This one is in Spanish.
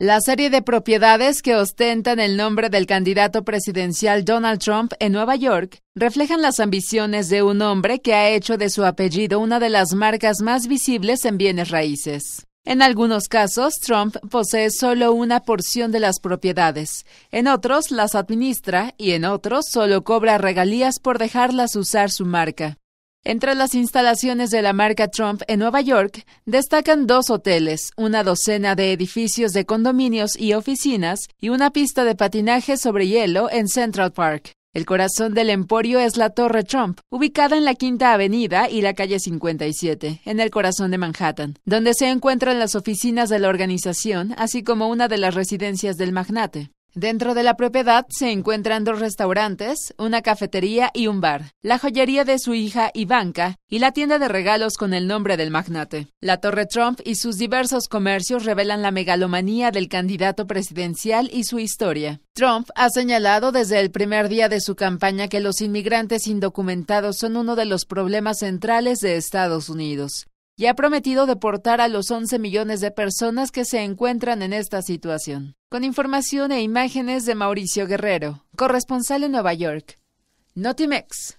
La serie de propiedades que ostentan el nombre del candidato presidencial Donald Trump en Nueva York reflejan las ambiciones de un hombre que ha hecho de su apellido una de las marcas más visibles en bienes raíces. En algunos casos, Trump posee solo una porción de las propiedades, en otros las administra y en otros solo cobra regalías por dejarlas usar su marca. Entre las instalaciones de la marca Trump en Nueva York destacan dos hoteles, una docena de edificios de condominios y oficinas y una pista de patinaje sobre hielo en Central Park. El corazón del emporio es la Torre Trump, ubicada en la Quinta Avenida y la calle 57, en el corazón de Manhattan, donde se encuentran las oficinas de la organización, así como una de las residencias del magnate. Dentro de la propiedad se encuentran dos restaurantes, una cafetería y un bar, la joyería de su hija Ivanka y la tienda de regalos con el nombre del magnate. La Torre Trump y sus diversos comercios revelan la megalomanía del candidato presidencial y su historia. Trump ha señalado desde el primer día de su campaña que los inmigrantes indocumentados son uno de los problemas centrales de Estados Unidos y ha prometido deportar a los 11 millones de personas que se encuentran en esta situación. Con información e imágenes de Mauricio Guerrero, corresponsal en Nueva York. Notimex.